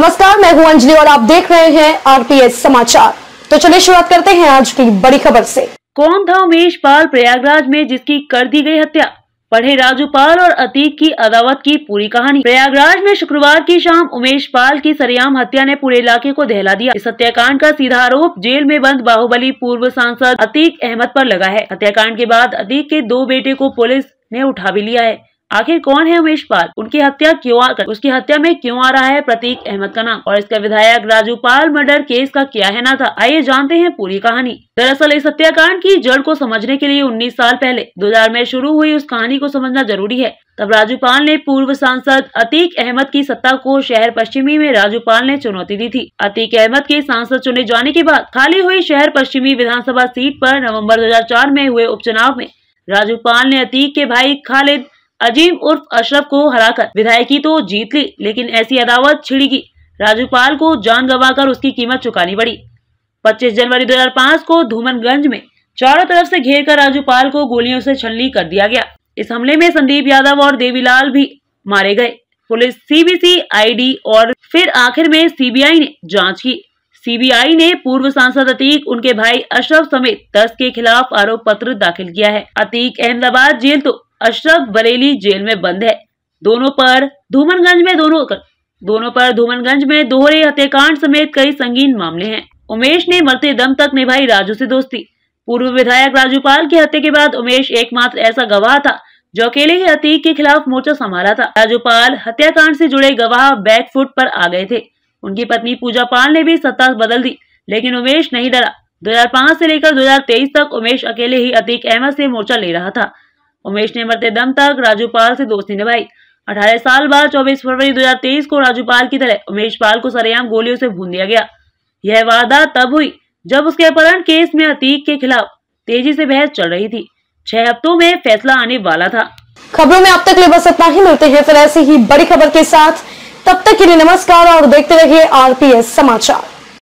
नमस्कार मैं हूं अंजलि और आप देख रहे हैं आरपीएस समाचार तो चलिए शुरुआत करते हैं आज की बड़ी खबर से कौन था उमेश पाल प्रयागराज में जिसकी कर दी गई हत्या पढ़े राजू पाल और अतीक की अदावत की पूरी कहानी प्रयागराज में शुक्रवार की शाम उमेश पाल की सरियाम हत्या ने पूरे इलाके को दहला दिया इस हत्याकांड का सीधा आरोप जेल में बंद बाहुबली पूर्व सांसद अतीक अहमद पर लगा है हत्याकांड के बाद अतीक के दो बेटे को पुलिस ने उठा भी लिया है आखिर कौन है उमेश पाल उनकी हत्या क्यों आ कर, उसकी हत्या में क्यों आ रहा है प्रतीक अहमद का नाम और इसका विधायक राजू पाल मर्डर केस का क्या है ना था आइए जानते हैं पूरी कहानी दरअसल इस हत्याकांड की जड़ को समझने के लिए 19 साल पहले 2000 में शुरू हुई उस कहानी को समझना जरूरी है तब राजू पाल ने पूर्व सांसद अतीक अहमद की सत्ता को शहर पश्चिमी में राजू पाल ने चुनौती दी थी अतीक अहमद के सांसद चुने जाने के बाद खाली हुई शहर पश्चिमी विधानसभा सीट आरोप नवम्बर दो में हुए उपचुनाव में राजू पाल ने अतीक के भाई खालिद अजीम उर्फ अशरफ को हराकर विधायकी तो जीत ली लेकिन ऐसी अदावत छिड़की राजूपाल को जान गंवाकर उसकी कीमत चुकानी पड़ी 25 जनवरी 2005 को धूमनगंज में चारों तरफ से घेर कर राजूपाल को गोलियों से छलनी कर दिया गया इस हमले में संदीप यादव और देवीलाल भी मारे गए पुलिस सीबीसी आईडी और फिर आखिर में सीबीआई ने जांच की सीबीआई ने पूर्व सांसद अतीक उनके भाई अशरफ समेत दस के खिलाफ आरोप पत्र दाखिल किया है अतीक अहमदाबाद जेल तो अशरफ बरेली जेल में बंद है दोनों पर धूमनगंज में दोनों कर, दोनों पर धूमनगंज में दोहरे हत्याकांड समेत कई संगीन मामले हैं उमेश ने मरते दम तक निभाई राजू से दोस्ती पूर्व विधायक राजूपाल की हत्या के बाद उमेश एकमात्र ऐसा गवाह था जो अकेले ही अतीक के खिलाफ मोर्चा संभाला था राजूपाल हत्याकांड से जुड़े गवाह बैकफुट पर आ गए थे उनकी पत्नी पूजा पाल ने भी सत्ता बदल दी लेकिन उमेश नहीं डरा 2005 से लेकर 2023 तक उमेश अकेले ही अतीक अहमद से मोर्चा ले रहा था उमेश ने मरते दम तक राजूपाल से दोस्ती निभाई अठारह साल बाद 24 फरवरी 2023 को राजूपाल की तरह उमेश पाल को सरेआम गोलियों से भून दिया गया यह वारदात तब हुई जब उसके अपहरण केस में अतीक के खिलाफ तेजी से बहस चल रही थी छह हफ्तों में फैसला आने वाला था खबरों में अब तक बस इतना ही मिलते हैं फिर ऐसी ही बड़ी खबर के साथ तब तक के लिए नमस्कार और देखते रहिए आरपीएस समाचार